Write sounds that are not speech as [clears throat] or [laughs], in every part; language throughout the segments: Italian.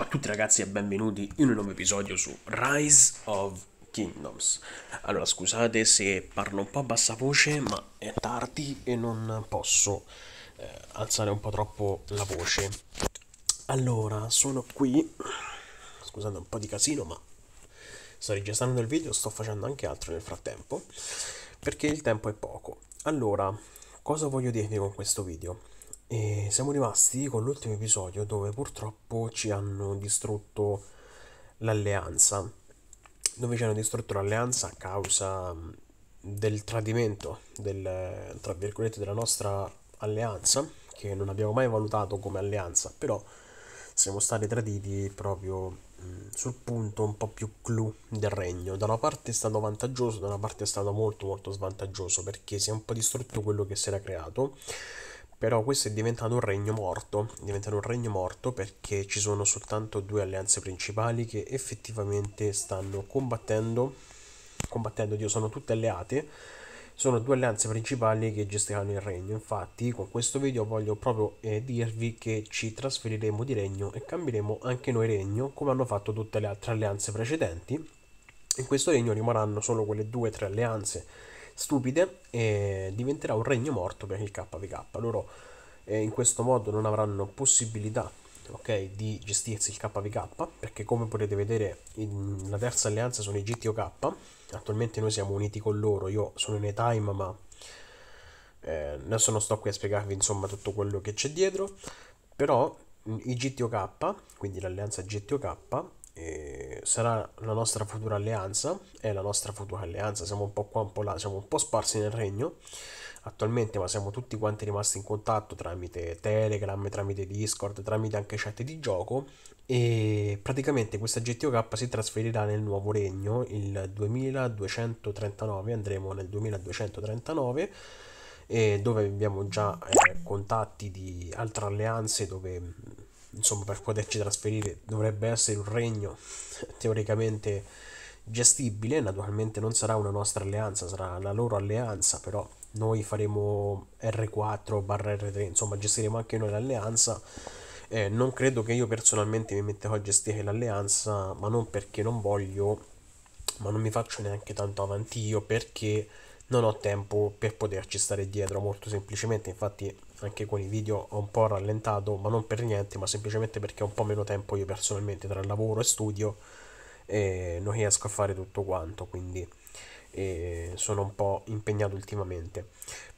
a tutti ragazzi e benvenuti in un nuovo episodio su Rise of Kingdoms Allora scusate se parlo un po' a bassa voce ma è tardi e non posso eh, alzare un po' troppo la voce Allora sono qui, scusate un po' di casino ma sto registrando il video sto facendo anche altro nel frattempo Perché il tempo è poco Allora cosa voglio dirvi con questo video? E siamo rimasti con l'ultimo episodio dove purtroppo ci hanno distrutto l'alleanza. Dove ci hanno distrutto l'alleanza a causa del tradimento del, tra virgolette, della nostra alleanza, che non abbiamo mai valutato come alleanza, però siamo stati traditi proprio mh, sul punto un po' più clou del regno. Da una parte è stato vantaggioso, da una parte è stato molto molto svantaggioso perché si è un po' distrutto quello che si era creato però questo è diventato un regno morto, è diventato un regno morto perché ci sono soltanto due alleanze principali che effettivamente stanno combattendo, combattendo, Dio, sono tutte alleate, sono due alleanze principali che gestiranno il regno. Infatti, con questo video voglio proprio eh, dirvi che ci trasferiremo di regno e cambieremo anche noi regno, come hanno fatto tutte le altre alleanze precedenti. In questo regno rimarranno solo quelle due o tre alleanze stupide e diventerà un regno morto per il KVK. Loro eh, in questo modo non avranno possibilità okay, di gestirsi il KVK perché come potete vedere in, la terza alleanza sono i GTOK, attualmente noi siamo uniti con loro, io sono in E-Time ma eh, adesso non sto qui a spiegarvi insomma tutto quello che c'è dietro, però i GTOK, quindi l'alleanza GTOK, eh, sarà la nostra futura alleanza, è la nostra futura alleanza, siamo un po' qua, un po' là, siamo un po' sparsi nel regno attualmente, ma siamo tutti quanti rimasti in contatto tramite Telegram, tramite Discord, tramite anche chat di gioco e praticamente questa GTOK si trasferirà nel nuovo regno, il 2239, andremo nel 2239 eh, dove abbiamo già eh, contatti di altre alleanze dove insomma, per poterci trasferire dovrebbe essere un regno teoricamente gestibile, naturalmente non sarà una nostra alleanza, sarà la loro alleanza, però noi faremo R4 barra R3, insomma gestiremo anche noi l'alleanza. Eh, non credo che io personalmente mi metterò a gestire l'alleanza, ma non perché non voglio, ma non mi faccio neanche tanto avanti io perché non ho tempo per poterci stare dietro, molto semplicemente, infatti anche con i video ho un po' rallentato, ma non per niente, ma semplicemente perché ho un po' meno tempo io personalmente tra lavoro e studio e non riesco a fare tutto quanto, quindi sono un po' impegnato ultimamente.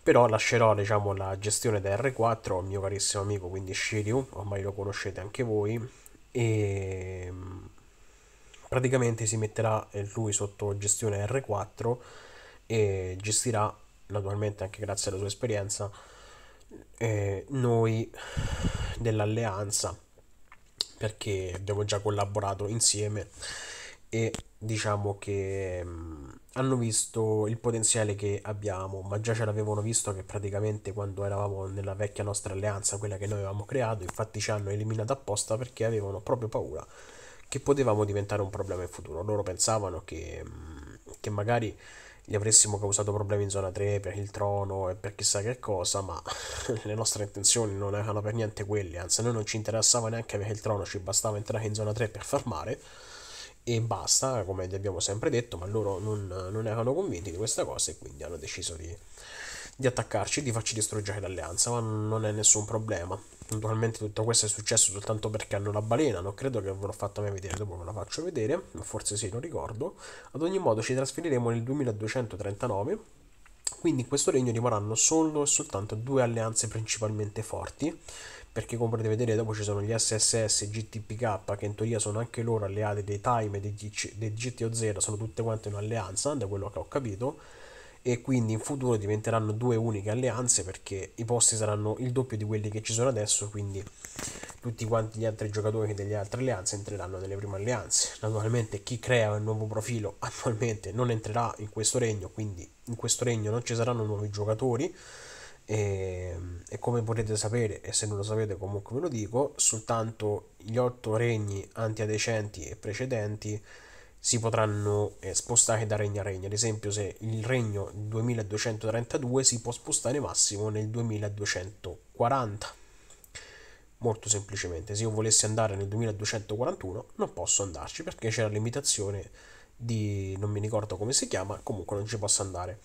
Però lascerò diciamo, la gestione da R4 al mio carissimo amico, quindi Shiryu, ormai lo conoscete anche voi, e mm, praticamente si metterà eh, lui sotto gestione R4 e gestirà, naturalmente anche grazie alla sua esperienza, eh, noi dell'alleanza perché abbiamo già collaborato insieme e diciamo che mh, mm, hanno visto il potenziale che abbiamo, ma già ce l'avevano visto che praticamente quando eravamo nella vecchia nostra alleanza, quella che noi avevamo creato, infatti ci hanno eliminato apposta perché avevano proprio paura che potevamo diventare un problema in futuro. Loro pensavano che, mh, mm, che magari gli avressimo causato problemi in zona 3 per il trono e per chissà che cosa, ma [laughs] le nostre intenzioni non erano per niente quelle, anzi a noi non ci interessava neanche avere il trono, ci bastava entrare in zona 3 per farmare e basta, come abbiamo sempre detto, ma loro non, non erano convinti di questa cosa e quindi hanno deciso di, di attaccarci e di farci distruggere l'alleanza, ma non è nessun problema. Naturalmente tutto questo è successo soltanto perché hanno la balena, non credo che ve l'ho fatta mai vedere, dopo ve la faccio vedere, forse sì, non ricordo. Ad ogni modo ci trasferiremo nel 2239, quindi in questo regno rimarranno solo e soltanto due alleanze principalmente forti, perché come potete vedere dopo ci sono gli SSS e GTPK che in teoria sono anche loro alleate dei Time e dei, dei GTO0, sono tutte quante un'alleanza, da quello che ho capito e quindi in futuro diventeranno due uniche alleanze perché i posti saranno il doppio di quelli che ci sono adesso, quindi tutti quanti gli altri giocatori delle altre alleanze entreranno nelle prime alleanze. Naturalmente chi crea il nuovo profilo [laughs] attualmente non entrerà in questo regno, quindi in questo regno non ci saranno nuovi giocatori. E, ehm, e, come potete sapere, e se non lo sapete comunque ve lo dico, soltanto gli otto regni antiadecenti e precedenti si potranno eh, spostare da regno a regno. Ad esempio, se il regno 2232 si può spostare massimo nel 2240. Molto semplicemente, se io volessi andare nel 2241 non posso andarci perché c'è la limitazione di non mi ricordo come si chiama, comunque non ci posso andare.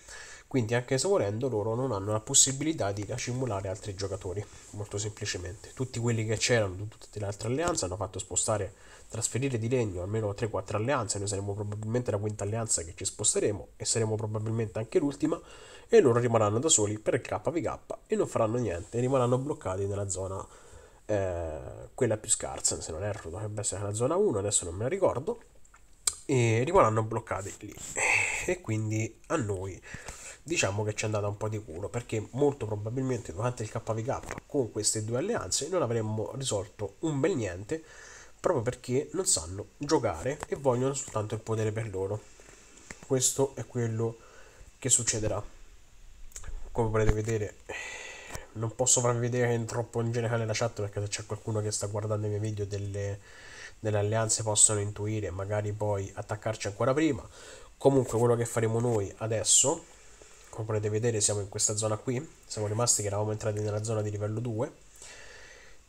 Quindi anche se volendo loro non hanno la possibilità di accumulare altri giocatori, molto semplicemente. Tutti quelli che c'erano, tutte le altre alleanze hanno fatto spostare trasferire di legno almeno 3-4 alleanze, noi saremo probabilmente la quinta alleanza che ci sposteremo e saremo probabilmente anche l'ultima e loro rimarranno da soli per KVK e non faranno niente, rimarranno bloccati nella zona eh, quella più scarsa, se non erro dovrebbe essere la zona 1, adesso non me la ricordo e rimarranno bloccati lì e quindi a noi diciamo che ci è andata un po' di culo perché molto probabilmente durante il KVK con queste due alleanze non avremmo risolto un bel niente proprio perché non sanno giocare e vogliono soltanto il potere per loro. Questo è quello che succederà. Come potete vedere, non posso farvi vedere troppo in generale la chat perché se c'è qualcuno che sta guardando i miei video delle, delle alleanze possono intuire e magari poi attaccarci ancora prima. Comunque quello che faremo noi adesso, come potete vedere siamo in questa zona qui, siamo rimasti che eravamo entrati nella zona di livello 2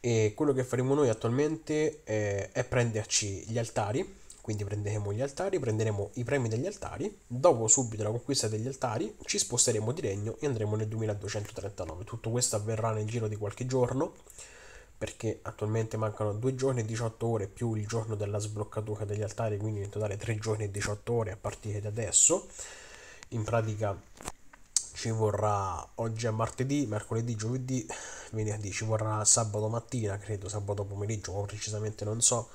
e quello che faremo noi attualmente eh, è prenderci gli altari quindi prenderemo gli altari, prenderemo i premi degli altari, dopo subito la conquista degli altari ci sposteremo di regno e andremo nel 2239. Tutto questo avverrà nel giro di qualche giorno, perché attualmente mancano 2 giorni e 18 ore più il giorno della sbloccatura degli altari, quindi in totale 3 giorni e 18 ore a partire da adesso. In pratica ci vorrà oggi è martedì, mercoledì, giovedì, venerdì, ci vorrà sabato mattina, credo, sabato pomeriggio, o precisamente non so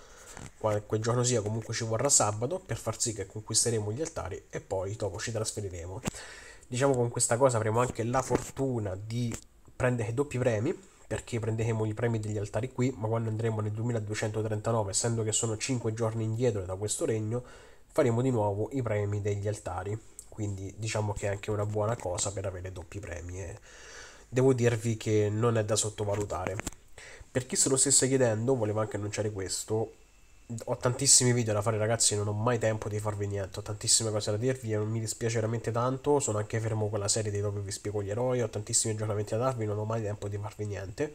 quale giorno sia, comunque ci vorrà sabato per far sì che conquisteremo gli altari e poi dopo ci trasferiremo. Diciamo con questa cosa avremo anche la fortuna di prendere doppi premi perché prenderemo i premi degli altari qui, ma quando andremo nel 2239, essendo che sono 5 giorni indietro da questo regno, faremo di nuovo i premi degli altari quindi diciamo che è anche una buona cosa per avere doppi premi e eh. devo dirvi che non è da sottovalutare. Per chi se lo stesse chiedendo, volevo anche annunciare questo, ho tantissimi video da fare ragazzi, non ho mai tempo di farvi niente, ho tantissime cose da dirvi e non mi dispiace veramente tanto, sono anche fermo con la serie dei dove vi spiego gli eroi, ho tantissimi aggiornamenti da darvi, non ho mai tempo di farvi niente.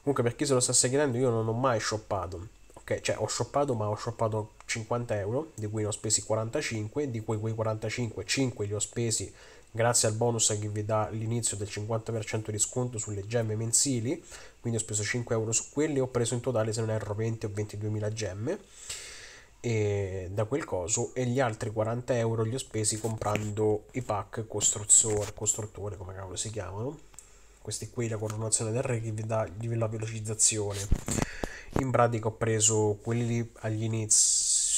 Comunque per chi se lo stesse chiedendo io non ho mai shoppato, ok? Cioè ho shoppato ma ho shoppato 50 euro, di cui ne ho spesi 45, di cui quei 45, 5 li ho spesi grazie al bonus che vi dà l'inizio del 50% di sconto sulle gemme mensili, quindi ho speso 5 euro su quelle, ho preso in totale se non erro 20 o 22.000 gemme e, da quel coso e gli altri 40 euro li ho spesi comprando i pack costruttore, costruttore come cavolo si chiamano, questi qui la coronazione del re che vi dà la velocizzazione in pratica ho preso quelli lì agli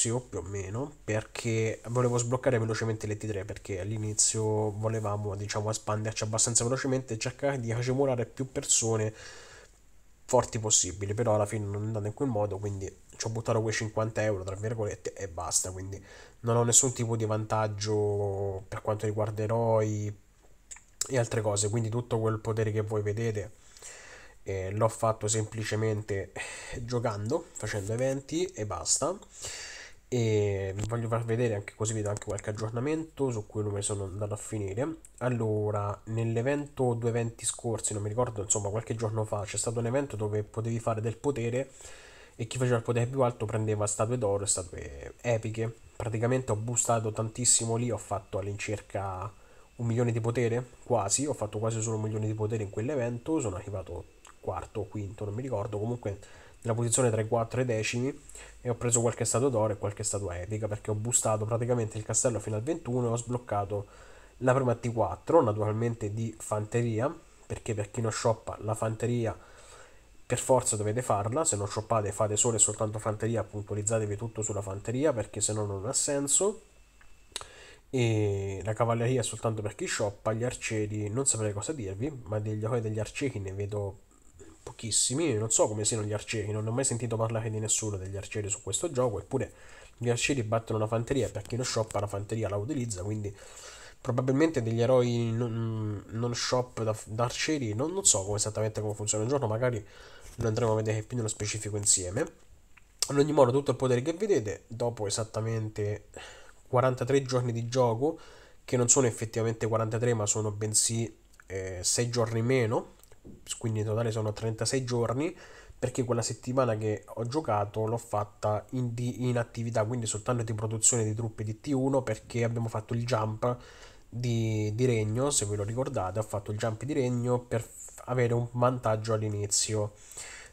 più o meno perché volevo sbloccare velocemente le T3 perché all'inizio volevamo diciamo espanderci abbastanza velocemente e cercare di agevolare più persone forti possibile però alla fine non è andato in quel modo quindi ci ho buttato quei 50 euro tra virgolette e basta quindi non ho nessun tipo di vantaggio per quanto riguarda eroi e altre cose quindi tutto quel potere che voi vedete eh, l'ho fatto semplicemente giocando, facendo eventi e basta. E vi voglio far vedere anche così vedo anche qualche aggiornamento su cui non mi sono andato a finire. Allora, nell'evento due eventi scorsi, non mi ricordo, insomma, qualche giorno fa c'è stato un evento dove potevi fare del potere e chi faceva il potere più alto prendeva statue d'oro e statue epiche. Praticamente ho boostato tantissimo lì, ho fatto all'incirca un milione di potere, quasi, ho fatto quasi solo un milione di potere in quell'evento, sono arrivato quarto o quinto, non mi ricordo, comunque nella posizione tra i quattro e i decimi e ho preso qualche statua d'oro e qualche statua epica perché ho boostato praticamente il castello fino al 21 e ho sbloccato la prima T4, naturalmente di fanteria, perché per chi non shoppa la fanteria per forza dovete farla, se non shoppate fate solo e soltanto fanteria, puntualizzatevi tutto sulla fanteria perché se no non ha senso. E la cavalleria è soltanto per chi shoppa, gli arcieri non saprei cosa dirvi, ma degli, degli arcieri ne vedo pochissimi, non so come siano gli arcieri, non ho mai sentito parlare di nessuno degli arcieri su questo gioco, eppure gli arcieri battono la fanteria e per chi non shoppa la fanteria la utilizza, quindi probabilmente degli eroi non, non shop da, da arcieri, non, non, so come esattamente come funziona il gioco, magari lo andremo a vedere più nello specifico insieme. Ad ogni modo tutto il potere che vedete, dopo esattamente 43 giorni di gioco, che non sono effettivamente 43 ma sono bensì eh, 6 giorni meno, quindi in totale sono 36 giorni, perché quella settimana che ho giocato l'ho fatta in, di, in attività, quindi soltanto di produzione di truppe di T1, perché abbiamo fatto il jump di, di regno, se ve lo ricordate, ho fatto il jump di regno per avere un vantaggio all'inizio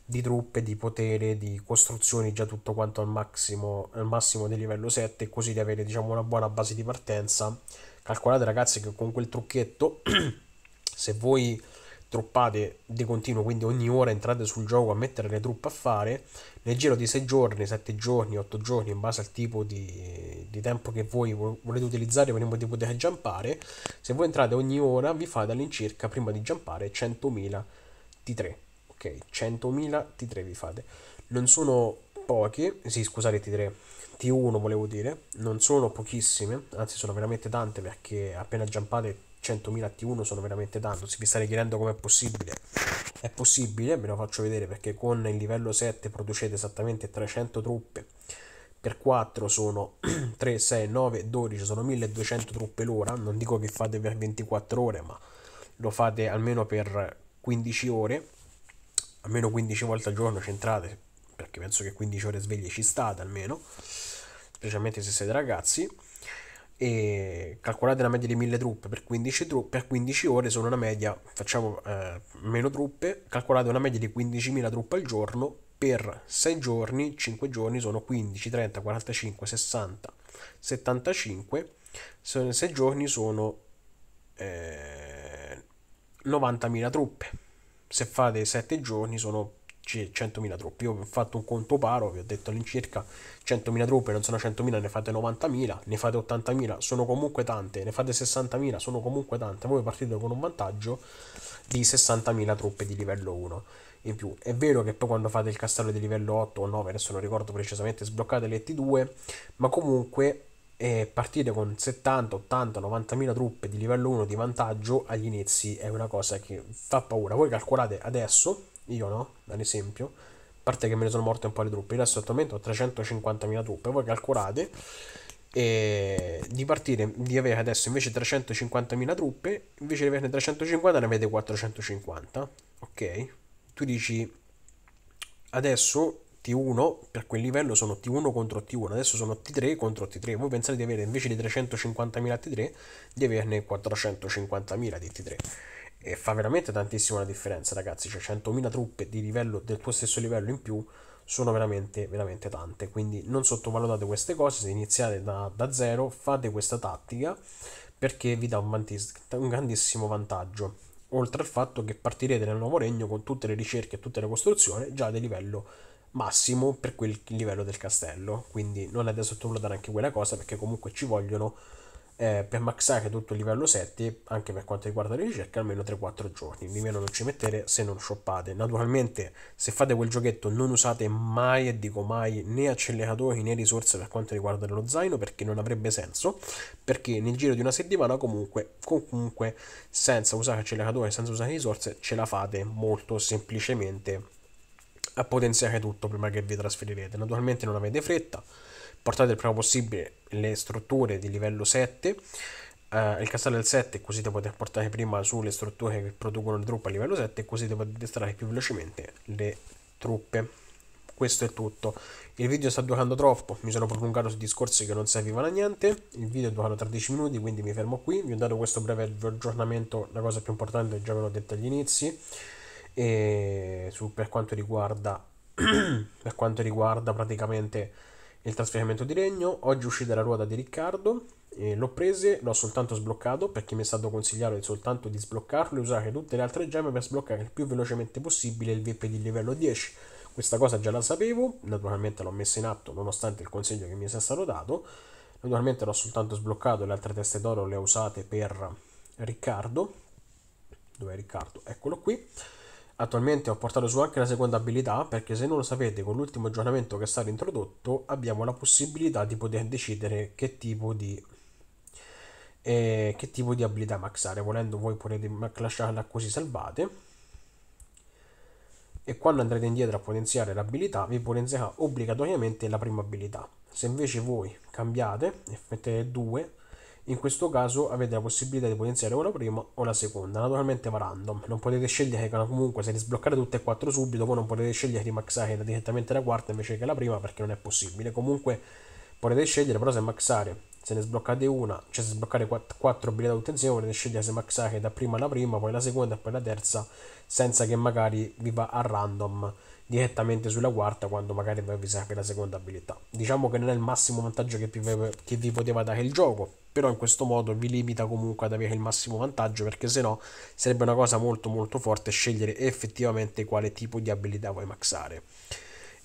di truppe, di potere, di costruzioni, già tutto quanto al massimo, al massimo del livello 7 e così di avere diciamo, una buona base di partenza. Calcolate ragazzi che con quel trucchetto, [clears throat] se voi truppate di continuo, quindi ogni ora entrate sul gioco a mettere le truppe a fare, nel giro di 6 giorni, 7 giorni, 8 giorni, in base al tipo di, di tempo che voi volete utilizzare per di poter giampare, se voi entrate ogni ora vi fate all'incirca, prima di giampare, 100.000 T3, ok? 100.000 T3 vi fate. Non sono poche, sì scusate T3, T1 volevo dire, non sono pochissime, anzi sono veramente tante perché appena giampate 100.000 T1 sono veramente tanto. Se vi state chiedendo com'è possibile, è possibile, ve lo faccio vedere perché con il livello 7 producete esattamente 300 truppe. Per 4 sono 3, 6, 9, 12, sono 1200 truppe l'ora. Non dico che fate per 24 ore, ma lo fate almeno per 15 ore, almeno 15 volte al giorno centrate, perché penso che 15 ore sveglie ci state almeno, specialmente se siete ragazzi e calcolate una media di 1000 truppe per 15, truppe, per 15 ore sono una media, facciamo eh, meno truppe, calcolate una media di 15.000 truppe al giorno per 6 giorni, 5 giorni sono 15, 30, 45, 60, 75, 6 giorni sono eh, 90.000 truppe, se fate 7 giorni sono 100.000 truppe. Io ho fatto un conto paro, vi ho detto all'incirca 100.000 truppe, non sono 100.000, ne fate 90.000, ne fate 80.000, sono comunque tante, ne fate 60.000, sono comunque tante. Voi partite con un vantaggio di 60.000 truppe di livello 1 in più. È vero che poi quando fate il castello di livello 8 o 9, adesso non ricordo precisamente, sbloccate le T2, ma comunque eh, partire con 70, 80, 90.000 truppe di livello 1 di vantaggio agli inizi è una cosa che fa paura. Voi calcolate adesso io no, ad esempio, a parte che me ne sono morte un po' le truppe, adesso attualmente ho 350.000 truppe, voi calcolate, e di partire, di avere adesso invece 350.000 truppe, invece di averne 350 ne avete 450, ok? Tu dici, adesso T1 per quel livello sono T1 contro T1, adesso sono T3 contro T3. Voi pensate di avere invece di 350.000 T3 di averne 450.000 di T3 e fa veramente tantissimo la differenza, ragazzi. Cioè, 100.000 truppe di livello, del tuo stesso livello in più sono veramente, veramente tante. Quindi non sottovalutate queste cose. Se iniziate da, da zero, fate questa tattica perché vi dà un, vantis- un grandissimo vantaggio. Oltre al fatto che partirete nel nuovo regno con tutte le ricerche e tutte le costruzioni già di livello massimo per quel livello del castello. Quindi non è da sottovalutare anche quella cosa perché comunque ci vogliono eh, per maxare tutto il livello 7 anche per quanto riguarda le ricerche almeno 3-4 giorni di meno non ci mettete se non shoppate naturalmente se fate quel giochetto non usate mai e dico mai né acceleratori né risorse per quanto riguarda lo zaino perché non avrebbe senso perché nel giro di una settimana comunque comunque senza usare acceleratore senza usare risorse ce la fate molto semplicemente a potenziare tutto prima che vi trasferirete naturalmente non avete fretta portate il prima possibile le strutture di livello 7 Uh, eh, il castello del 7 così da poter portare prima sulle strutture che producono le truppe a livello 7 così da poter distrarre più velocemente le truppe questo è tutto il video sta durando troppo mi sono prolungato su discorsi che non servivano a niente il video è durato 13 minuti quindi mi fermo qui vi ho dato questo breve aggiornamento la cosa più importante già ve l'ho detto agli inizi e su, per quanto riguarda [clears throat] per quanto riguarda praticamente il trasferimento di Regno, oggi uscì dalla ruota di Riccardo, eh, l'ho prese, l'ho soltanto sbloccato perché mi è stato consigliato soltanto di sbloccarlo e usare tutte le altre gemme per sbloccare il più velocemente possibile il VIP di livello 10. Questa cosa già la sapevo, naturalmente l'ho messa in atto nonostante il consiglio che mi sia stato dato, naturalmente l'ho soltanto sbloccato, le altre teste d'oro le ho usate per Riccardo, Dove è Riccardo? Eccolo qui Attualmente ho portato su anche la seconda abilità perché se non lo sapete con l'ultimo aggiornamento che è stato introdotto abbiamo la possibilità di poter decidere che tipo di, eh, che tipo di abilità maxare. Volendo voi potete lasciarla così salvate e quando andrete indietro a potenziare l'abilità vi potenzierà obbligatoriamente la prima abilità. Se invece voi cambiate e mettete due in questo caso avete la possibilità di potenziare o la prima o la seconda, naturalmente va random, non potete scegliere comunque se risbloccare tutte e quattro subito, voi non potete scegliere di maxare direttamente la quarta invece che la prima perché non è possibile, comunque potete scegliere però se maxare se ne sbloccate una, cioè se sbloccate 4 abilità tutte insieme, potete scegliere se maxare da prima la prima, poi la seconda e poi la terza, senza che magari vi va a random direttamente sulla quarta quando magari vi serve la seconda abilità. Diciamo che non è il massimo vantaggio che vi, che vi poteva dare il gioco, però in questo modo vi limita comunque ad avere il massimo vantaggio perché se no sarebbe una cosa molto molto forte scegliere effettivamente quale tipo di abilità vuoi maxare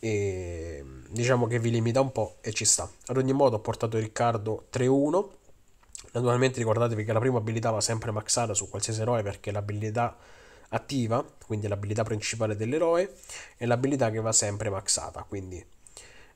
e diciamo che vi limita un po' e ci sta. Ad ogni modo ho portato Riccardo 3-1. Naturalmente ricordatevi che la prima abilità va sempre maxata su qualsiasi eroe perché l'abilità attiva, quindi l'abilità principale dell'eroe, è l'abilità che va sempre maxata, quindi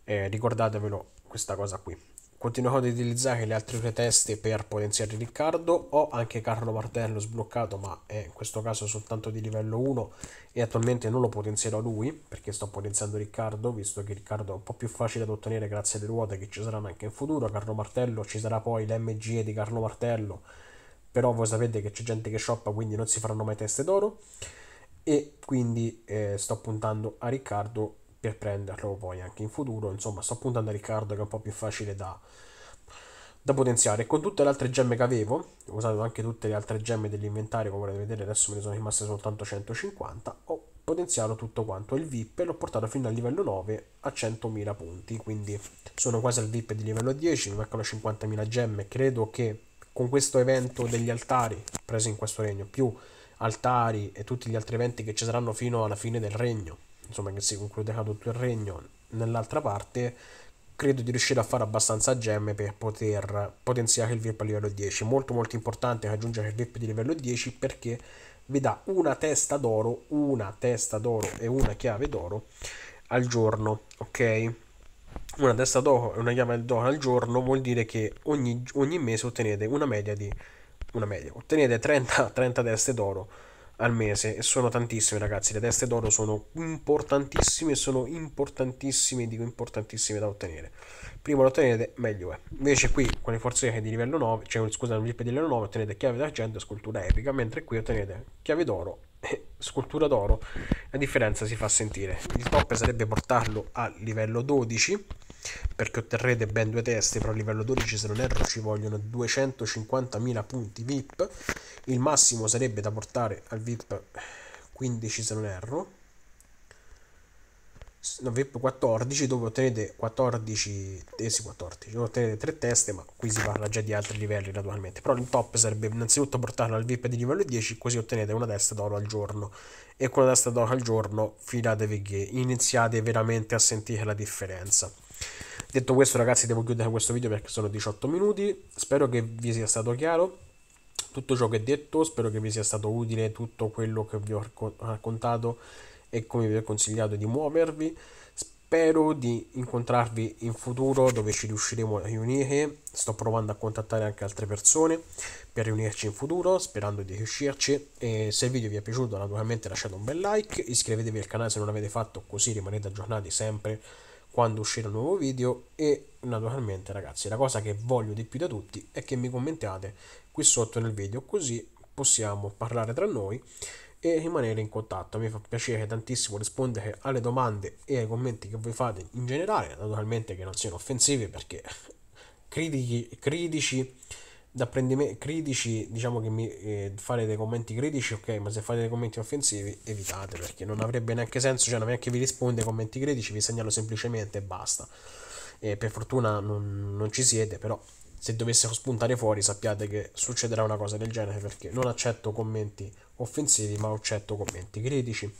eh, ricordatevelo questa cosa qui. Continuerò ad utilizzare le altre due teste per potenziare Riccardo. Ho anche Carlo Martello sbloccato, ma è eh, in questo caso soltanto di livello 1 e attualmente non lo potenzierò lui perché sto potenziando Riccardo, visto che Riccardo è un po' più facile da ottenere grazie alle ruote che ci saranno anche in futuro. Carlo Martello ci sarà poi l'MG di Carlo Martello, però voi sapete che c'è gente che shoppa, quindi non si faranno mai teste d'oro. E quindi eh, sto puntando a Riccardo per prenderlo poi anche in futuro. Insomma, sto puntando a Riccardo che è un po' più facile da, da potenziare. Con tutte le altre gemme che avevo, ho usato anche tutte le altre gemme dell'inventario, come potete vedere adesso me ne sono rimaste soltanto 150, ho potenziato tutto quanto. Il VIP e l'ho portato fino al livello 9 a 100.000 punti, quindi sono quasi al VIP di livello 10, mi mancano 50.000 gemme. Credo che con questo evento degli altari, presi in questo regno, più altari e tutti gli altri eventi che ci saranno fino alla fine del regno, insomma che si concluderà tutto il regno nell'altra parte credo di riuscire a fare abbastanza gemme per poter potenziare il VIP a livello 10 molto molto importante raggiungere il VIP di livello 10 perché vi dà una testa d'oro una testa d'oro e una chiave d'oro al giorno ok una testa d'oro e una chiave d'oro al giorno vuol dire che ogni, ogni mese ottenete una media di una media ottenete 30, 30 teste d'oro al mese e sono tantissime ragazzi, le teste d'oro sono importantissime, sono importantissime, dico importantissime da ottenere. Prima lo ottenete meglio è. Invece qui con le forze di livello 9, cioè scusa, di livello 9 ottenete chiave d'argento e scultura epica, mentre qui ottenete chiave d'oro eh, scultura d'oro la differenza si fa sentire il top sarebbe portarlo a livello 12 perché otterrete ben due teste però a livello 12 se non erro ci vogliono 250.000 punti VIP il massimo sarebbe da portare al VIP 15 se non erro 14 dove ottenete 14 tesi 14 dove ottenete 3 teste ma qui si parla già di altri livelli naturalmente però il top sarebbe innanzitutto portarlo al VIP di livello 10 così ottenete una testa d'oro al giorno e con la testa d'oro al giorno fidatevi che iniziate veramente a sentire la differenza detto questo ragazzi devo chiudere questo video perché sono 18 minuti spero che vi sia stato chiaro tutto ciò che ho detto spero che vi sia stato utile tutto quello che vi ho raccontato e come vi ho consigliato di muovervi. Spero di incontrarvi in futuro dove ci riusciremo a riunire. Sto provando a contattare anche altre persone per riunirci in futuro, sperando di riuscirci. E se il video vi è piaciuto, naturalmente lasciate un bel like, iscrivetevi al canale se non l'avete fatto, così rimanete aggiornati sempre quando uscirà un nuovo video. E naturalmente, ragazzi, la cosa che voglio di più da tutti è che mi commentate qui sotto nel video, così possiamo parlare tra noi e rimanere in contatto. Mi fa piacere tantissimo rispondere alle domande e ai commenti che voi fate in generale, naturalmente che non siano offensivi perché [laughs] critici, critici critici diciamo che mi eh, fare dei commenti critici ok ma se fate dei commenti offensivi evitate perché non avrebbe neanche senso cioè che vi risponde ai commenti critici vi segnalo semplicemente e basta eh, per fortuna non, non ci siete però se dovessero spuntare fuori sappiate che succederà una cosa del genere perché non accetto commenti offensivi ma accetto commenti critici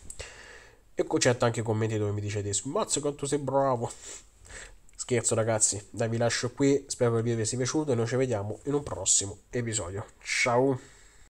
e accetto anche commenti dove mi dicete mazzo quanto sei bravo scherzo ragazzi dai vi lascio qui spero che il video vi sia piaciuto e noi ci vediamo in un prossimo episodio ciao